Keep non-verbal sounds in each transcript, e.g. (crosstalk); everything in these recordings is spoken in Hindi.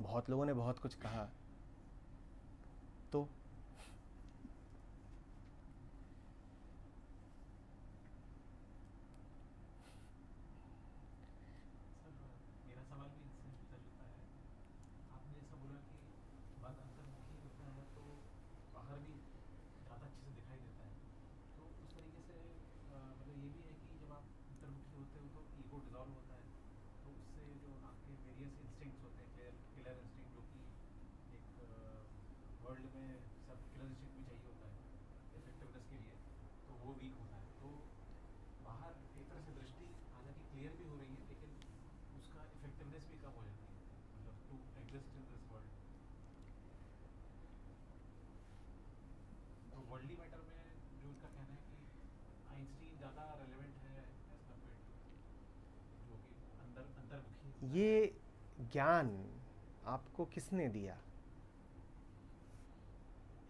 बहुत लोगों ने बहुत कुछ कहा तो वो वीक है तो बाहर एक तरह से दृष्टि हालांकि क्लियर भी हो रही है लेकिन उसका इफेक्टिवनेस भी कम हो जाती है मतलब to exist in this world तो वर्ल्डली मैटर में जो उनका कहना है कि आइंस्टीन ज़्यादा रेलिवेंट है एज कम्पेयर जो कि अंदर अंतर्मुखी ये ज्ञान आपको किसने दिया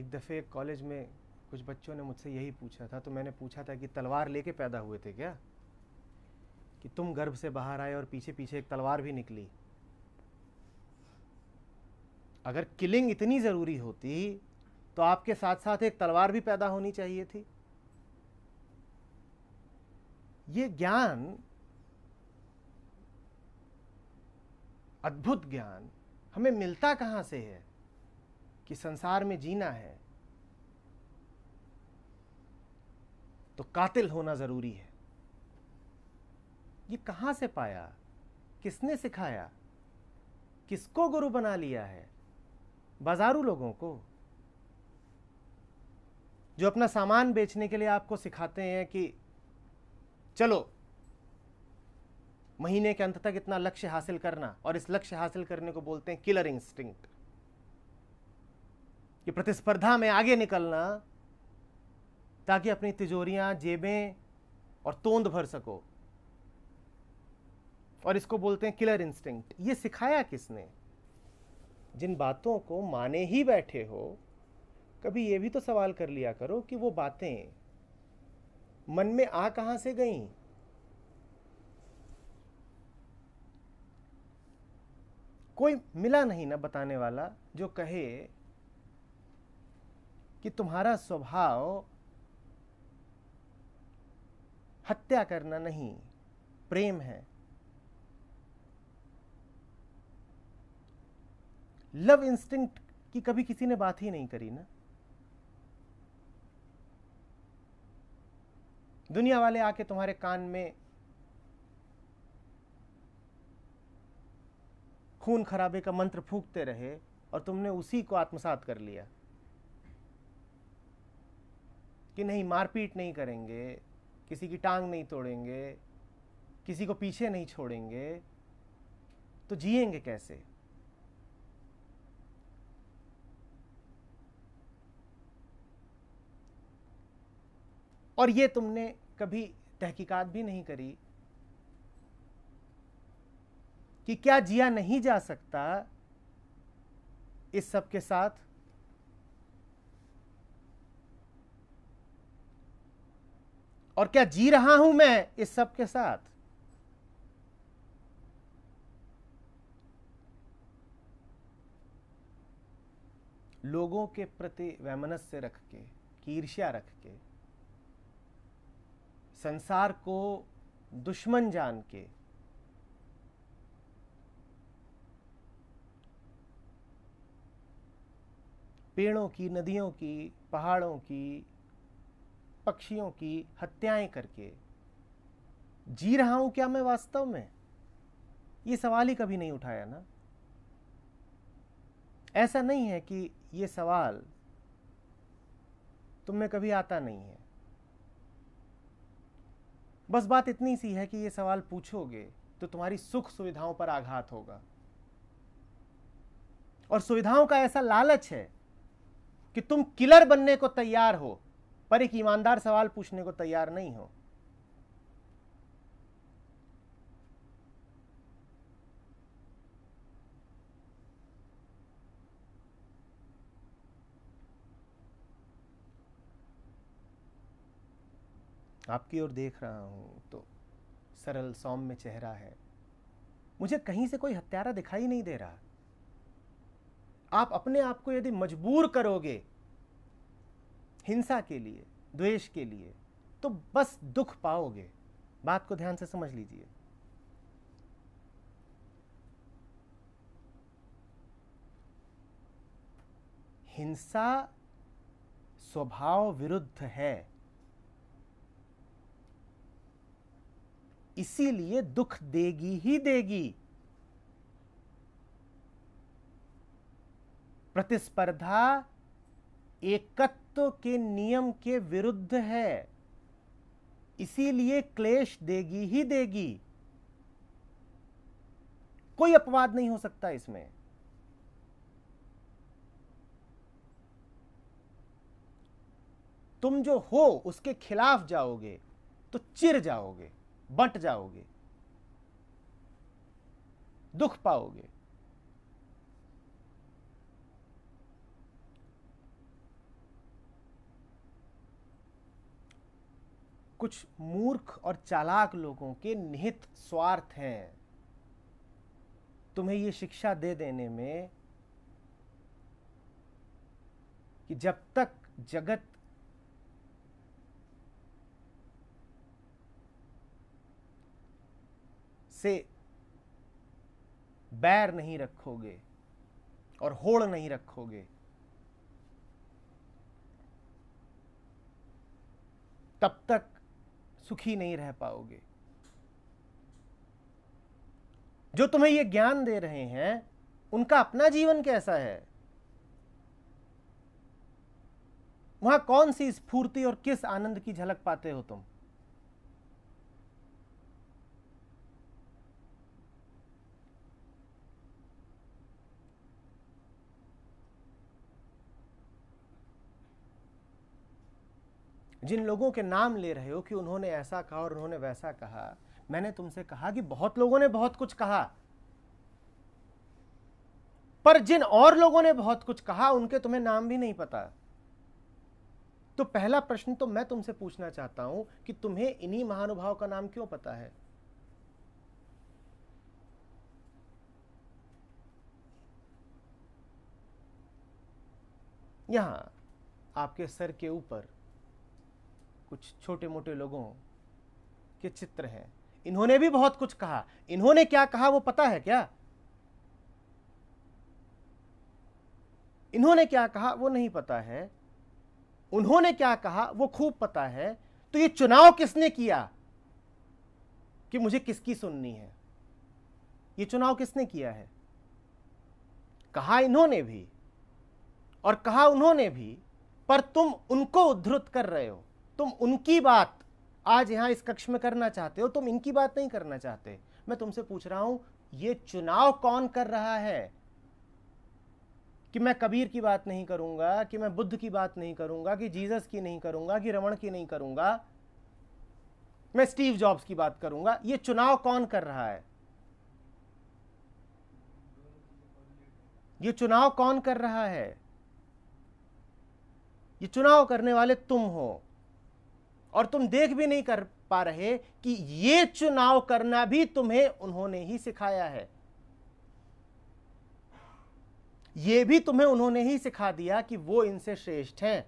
एक दफ़े कॉलेज में कुछ बच्चों ने मुझसे यही पूछा था तो मैंने पूछा था कि तलवार लेके पैदा हुए थे क्या कि तुम गर्भ से बाहर आए और पीछे पीछे एक तलवार भी निकली अगर किलिंग इतनी ज़रूरी होती तो आपके साथ साथ एक तलवार भी पैदा होनी चाहिए थी ये ज्ञान अद्भुत ज्ञान हमें मिलता कहां से है कि संसार में जीना है तो कातिल होना ज़रूरी है ये कहां से पाया किसने सिखाया किसको गुरु बना लिया है बाजारू लोगों को जो अपना सामान बेचने के लिए आपको सिखाते हैं कि चलो महीने के अंत तक इतना लक्ष्य हासिल करना और इस लक्ष्य हासिल करने को बोलते हैं किलर इंस्टिंक्ट कि प्रतिस्पर्धा में आगे निकलना ताकि अपनी तिजोरियां जेबें और तोंद भर सको और इसको बोलते हैं किलर इंस्टिंक्ट ये सिखाया किसने जिन बातों को माने ही बैठे हो कभी ये भी तो सवाल कर लिया करो कि वो बातें मन में आ कहां से गई कोई मिला नहीं ना बताने वाला जो कहे कि तुम्हारा स्वभाव हत्या करना नहीं प्रेम है लव इंस्टिंक्ट की कभी किसी ने बात ही नहीं करी ना दुनिया वाले आके तुम्हारे कान में खून खराबे का मंत्र फूकते रहे और तुमने उसी को आत्मसात कर लिया कि नहीं मारपीट नहीं करेंगे किसी की टांग नहीं तोड़ेंगे किसी को पीछे नहीं छोड़ेंगे तो जिएंगे कैसे और ये तुमने कभी तहकीकात भी नहीं करी कि क्या जिया नहीं जा सकता इस सब के साथ और क्या जी रहा हूं मैं इस सब के साथ लोगों के प्रति वैमनस्य रख के ईर्ष्या रख के संसार को दुश्मन जान के पेड़ों की नदियों की पहाड़ों की पक्षियों की हत्याएं करके जी रहा हूं क्या मैं वास्तव में ये सवाल ही कभी नहीं उठाया ना ऐसा नहीं है कि ये सवाल तुम में कभी आता नहीं है बस बात इतनी सी है कि ये सवाल पूछोगे तो तुम्हारी सुख सुविधाओं पर आघात होगा और सुविधाओं का ऐसा लालच है कि तुम किलर बनने को तैयार हो पर एक ईमानदार सवाल पूछने को तैयार नहीं हो आपकी ओर देख रहा हूं तो सरल सौम्य चेहरा है मुझे कहीं से कोई हत्यारा दिखाई नहीं दे रहा आप अपने आप को यदि मजबूर करोगे हिंसा के लिए द्वेष के लिए तो बस दुख पाओगे बात को ध्यान से समझ लीजिए हिंसा स्वभाव विरुद्ध है इसीलिए दुख देगी ही देगी प्रतिस्पर्धा एकत्र वेदांतों के नियम के विरुद्ध है इसीलिए क्लेश देगी ही देगी कोई अपवाद नहीं हो सकता इसमें तुम जो हो उसके खिलाफ जाओगे तो चिर जाओगे बंट जाओगे दुख पाओगे कुछ मूर्ख और चालाक लोगों के निहित स्वार्थ हैं तुम्हें ये शिक्षा दे देने में कि जब तक जगत से बैर नहीं रखोगे और होड़ नहीं रखोगे तब तक सुखी नहीं रह पाओगे जो तुम्हें ये ज्ञान दे रहे हैं उनका अपना जीवन कैसा है वहां कौन सी स्फूर्ति और किस आनंद की झलक पाते हो तुम जिन लोगों के नाम ले रहे हो कि उन्होंने ऐसा कहा और उन्होंने वैसा कहा मैंने तुमसे कहा कि बहुत लोगों ने बहुत कुछ कहा पर जिन और लोगों ने बहुत कुछ कहा उनके तुम्हें नाम भी नहीं पता तो पहला प्रश्न तो मैं तुमसे पूछना चाहता हूं कि तुम्हें इन्हीं महानुभाव का नाम क्यों पता है यहां आपके सर के ऊपर कुछ छोटे मोटे लोगों के चित्र हैं इन्होंने भी बहुत कुछ कहा इन्होंने क्या कहा वो पता है क्या इन्होंने क्या कहा वो नहीं पता है उन्होंने क्या कहा वो खूब पता है तो ये चुनाव किसने किया कि मुझे किसकी सुननी है ये चुनाव किसने किया है कहा इन्होंने भी और कहा उन्होंने भी पर तुम उनको उद्धृत कर रहे हो तुम उनकी बात आज यहां इस कक्ष में करना चाहते हो तुम इनकी बात नहीं करना चाहते मैं तुमसे पूछ रहा हूं ये चुनाव कौन कर रहा है कि मैं कबीर की बात नहीं करूंगा कि मैं बुद्ध की बात नहीं करूंगा कि जीसस की नहीं करूंगा कि रमण की नहीं करूंगा मैं स्टीव जॉब्स की बात करूंगा ये चुनाव कौन कर रहा है ये चुनाव कौन कर रहा है ये चुनाव करने वाले तुम हो और तुम देख भी नहीं कर पा रहे कि ये चुनाव करना भी तुम्हें उन्होंने ही सिखाया है ये भी तुम्हें उन्होंने ही सिखा दिया कि वो इनसे श्रेष्ठ हैं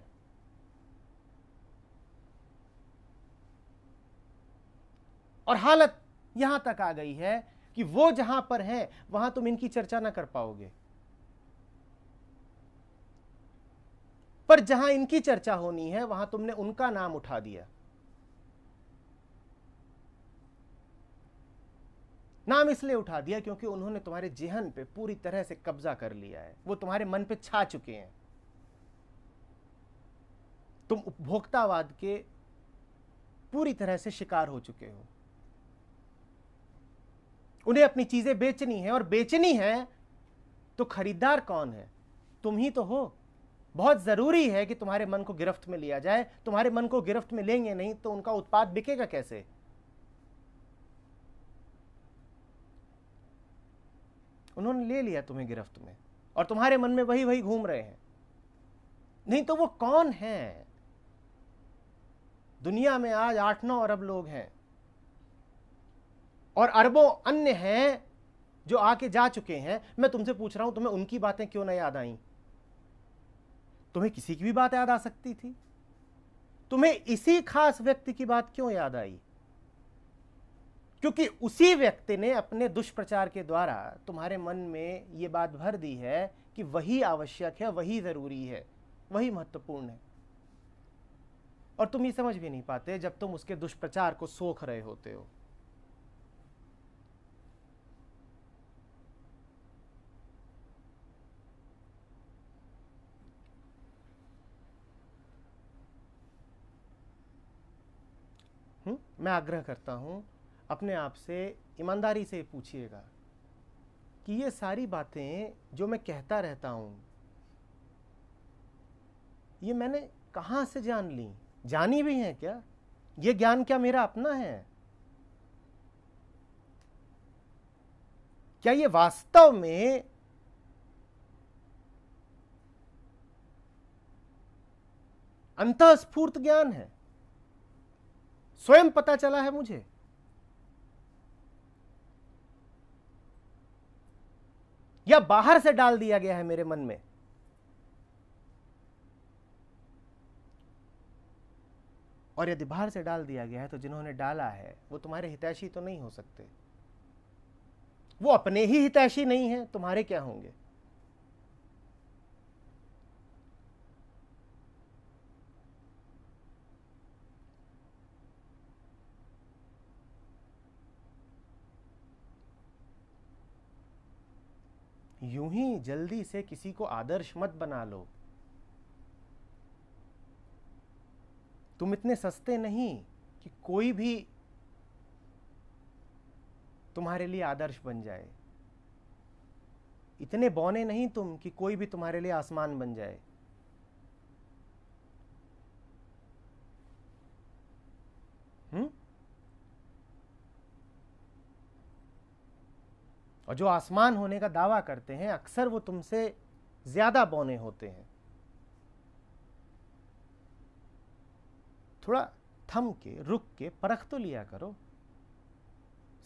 और हालत यहां तक आ गई है कि वो जहां पर है वहां तुम इनकी चर्चा ना कर पाओगे पर जहां इनकी चर्चा होनी है वहां तुमने उनका नाम उठा दिया नाम इसलिए उठा दिया क्योंकि उन्होंने तुम्हारे जेहन पे पूरी तरह से कब्जा कर लिया है वो तुम्हारे मन पे छा चुके हैं तुम उपभोक्तावाद के पूरी तरह से शिकार हो चुके हो उन्हें अपनी चीजें बेचनी है और बेचनी है तो खरीदार कौन है तुम ही तो हो बहुत जरूरी है कि तुम्हारे मन को गिरफ्त में लिया जाए तुम्हारे मन को गिरफ्त में लेंगे नहीं तो उनका उत्पाद बिकेगा कैसे उन्होंने ले लिया तुम्हें गिरफ्त में और तुम्हारे मन में वही वही घूम रहे हैं नहीं तो वो कौन है दुनिया में आज आठ नौ अरब लोग हैं और अरबों अन्य हैं जो आके जा चुके हैं मैं तुमसे पूछ रहा हूं तुम्हें उनकी बातें क्यों ना याद आई तुम्हें किसी की भी बात याद आ सकती थी तुम्हें इसी खास व्यक्ति की बात क्यों याद आई क्योंकि उसी व्यक्ति ने अपने दुष्प्रचार के द्वारा तुम्हारे मन में ये बात भर दी है कि वही आवश्यक है वही ज़रूरी है वही महत्वपूर्ण है और तुम ये समझ भी नहीं पाते जब तुम उसके दुष्प्रचार को सोख रहे होते हो मैं आग्रह करता हूं अपने आप से ईमानदारी से पूछिएगा कि ये सारी बातें जो मैं कहता रहता हूँ ये मैंने कहाँ से जान ली जानी भी हैं क्या ये ज्ञान क्या मेरा अपना है क्या ये वास्तव में अंतस्फूर्त ज्ञान है स्वयं पता चला है मुझे या बाहर से डाल दिया गया है मेरे मन में और यदि बाहर से डाल दिया गया है तो जिन्होंने डाला है वो तुम्हारे हितैषी तो नहीं हो सकते वो अपने ही हितैषी नहीं है तुम्हारे क्या होंगे यूं ही जल्दी से किसी को आदर्श मत बना लो तुम इतने सस्ते नहीं कि कोई भी तुम्हारे लिए आदर्श बन जाए इतने बौने नहीं तुम कि कोई भी तुम्हारे लिए आसमान बन जाए और जो आसमान होने का दावा करते हैं अक्सर वो तुमसे ज़्यादा बौने होते हैं थोड़ा थम के रुक के परख तो लिया करो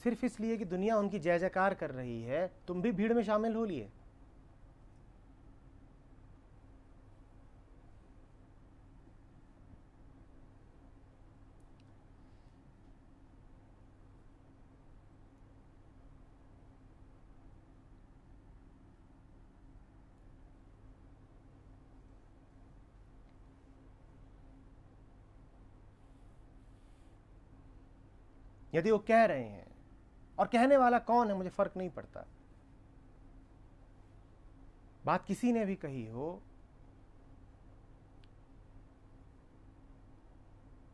सिर्फ इसलिए कि दुनिया उनकी जय जयकार कर रही है तुम भी भीड़ में शामिल हो लिए यदि वो कह रहे हैं और कहने वाला कौन है मुझे फ़र्क नहीं पड़ता बात किसी ने भी कही हो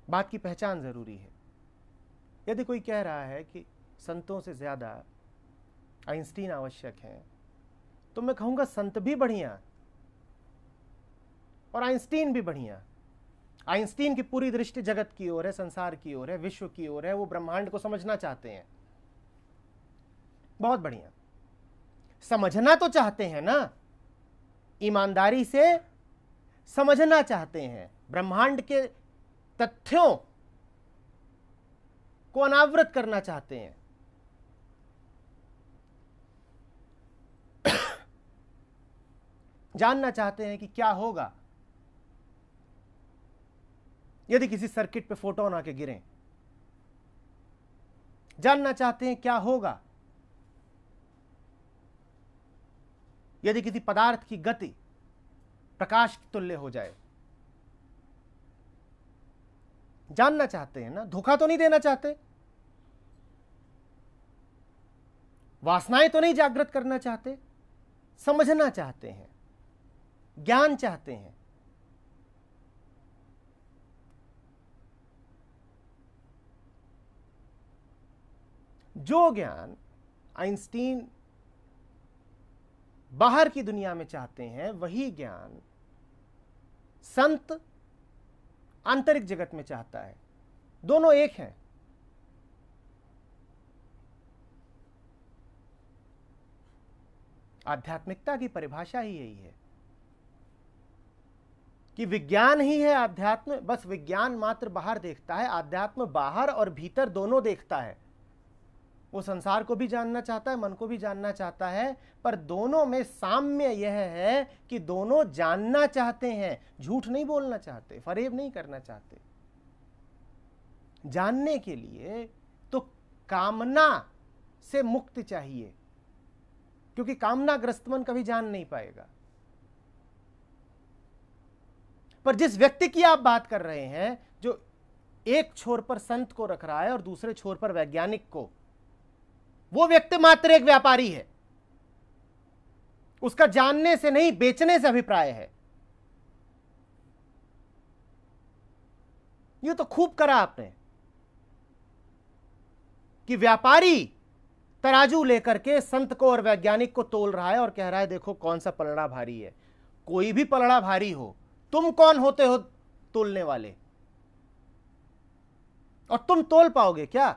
बात की पहचान ज़रूरी है यदि कोई कह रहा है कि संतों से ज़्यादा आइंस्टीन आवश्यक हैं तो मैं कहूंगा संत भी बढ़िया और आइंस्टीन भी बढ़िया आइंस्टीन की पूरी दृष्टि जगत की ओर है संसार की ओर है विश्व की ओर है वो ब्रह्मांड को समझना चाहते हैं बहुत बढ़िया समझना तो चाहते हैं ना ईमानदारी से समझना चाहते हैं ब्रह्मांड के तथ्यों को अनावृत करना चाहते हैं (coughs) जानना चाहते हैं कि क्या होगा यदि किसी सर्किट पे फोटोन आके गिरे जानना चाहते हैं क्या होगा यदि किसी पदार्थ की गति प्रकाश की तुल्य हो जाए जानना चाहते हैं ना धोखा तो नहीं देना चाहते वासनाएं तो नहीं जागृत करना चाहते समझना चाहते हैं ज्ञान चाहते हैं जो ज्ञान आइंस्टीन बाहर की दुनिया में चाहते हैं वही ज्ञान संत आंतरिक जगत में चाहता है दोनों एक हैं आध्यात्मिकता की परिभाषा ही यही है कि विज्ञान ही है आध्यात्म बस विज्ञान मात्र बाहर देखता है आध्यात्म बाहर और भीतर दोनों देखता है वो संसार को भी जानना चाहता है मन को भी जानना चाहता है पर दोनों में साम्य यह है कि दोनों जानना चाहते हैं झूठ नहीं बोलना चाहते फरेब नहीं करना चाहते जानने के लिए तो कामना से मुक्त चाहिए क्योंकि ग्रस्त मन कभी जान नहीं पाएगा पर जिस व्यक्ति की आप बात कर रहे हैं जो एक छोर पर संत को रख रहा है और दूसरे छोर पर वैज्ञानिक को वो व्यक्ति मात्र एक व्यापारी है उसका जानने से नहीं बेचने से अभिप्राय है ये तो खूब करा आपने कि व्यापारी तराजू लेकर के संत को और वैज्ञानिक को तोल रहा है और कह रहा है देखो कौन सा पलड़ा भारी है कोई भी पलड़ा भारी हो तुम कौन होते हो तोलने वाले और तुम तोल पाओगे क्या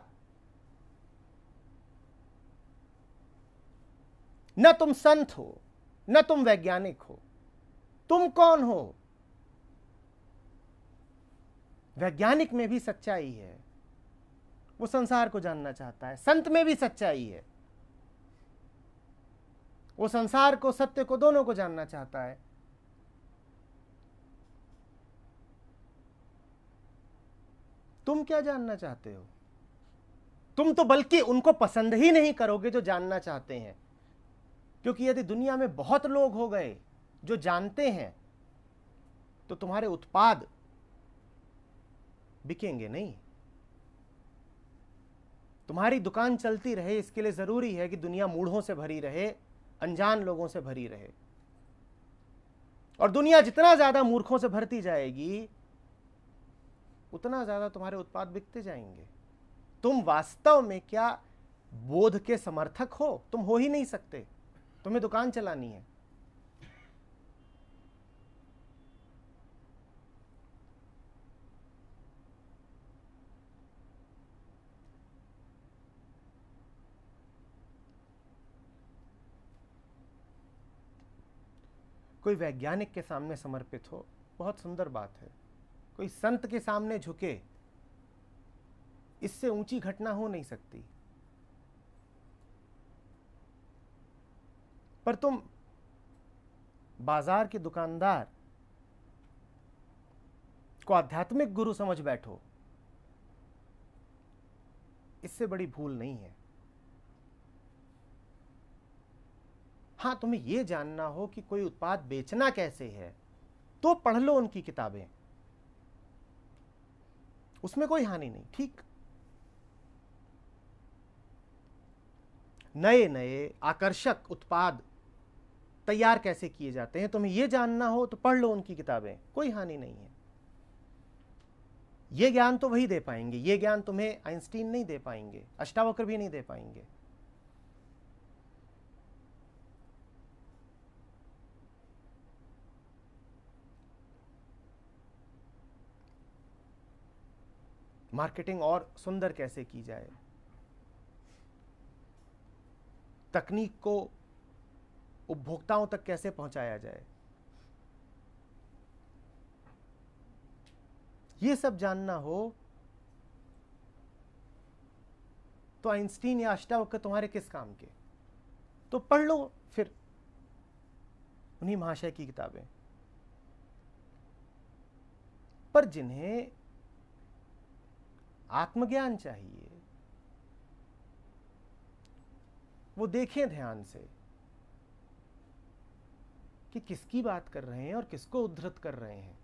न तुम संत हो न तुम वैज्ञानिक हो तुम कौन हो वैज्ञानिक में भी सच्चाई है वो संसार को जानना चाहता है संत में भी सच्चाई है वो संसार को सत्य को दोनों को जानना चाहता है तुम क्या जानना चाहते हो तुम तो बल्कि उनको पसंद ही नहीं करोगे जो जानना चाहते हैं क्योंकि यदि दुनिया में बहुत लोग हो गए जो जानते हैं तो तुम्हारे उत्पाद बिकेंगे नहीं तुम्हारी दुकान चलती रहे इसके लिए ज़रूरी है कि दुनिया मूढ़ों से भरी रहे अनजान लोगों से भरी रहे और दुनिया जितना ज़्यादा मूर्खों से भरती जाएगी उतना ज़्यादा तुम्हारे उत्पाद बिकते जाएंगे तुम वास्तव में क्या बोध के समर्थक हो तुम हो ही नहीं सकते तुम्हें दुकान चलानी है कोई वैज्ञानिक के सामने समर्पित हो बहुत सुंदर बात है कोई संत के सामने झुके इससे ऊंची घटना हो नहीं सकती पर तुम बाजार के दुकानदार को आध्यात्मिक गुरु समझ बैठो इससे बड़ी भूल नहीं है हां तुम्हें यह जानना हो कि कोई उत्पाद बेचना कैसे है तो पढ़ लो उनकी किताबें उसमें कोई हानि नहीं ठीक नए नए आकर्षक उत्पाद तैयार कैसे किए जाते हैं तुम्हें यह जानना हो तो पढ़ लो उनकी किताबें कोई हानि नहीं है यह ज्ञान तो वही दे पाएंगे ये ज्ञान तुम्हें आइंस्टीन नहीं दे पाएंगे अष्टावक्र भी नहीं दे पाएंगे मार्केटिंग और सुंदर कैसे की जाए तकनीक को उपभोक्ताओं तक कैसे पहुंचाया जाए ये सब जानना हो तो आइंस्टीन या अष्टावक्र तुम्हारे किस काम के तो पढ़ लो फिर उन्हीं महाशय की किताबें पर जिन्हें आत्मज्ञान चाहिए वो देखें ध्यान से कि किसकी बात कर रहे हैं और किसको उद्धृत कर रहे हैं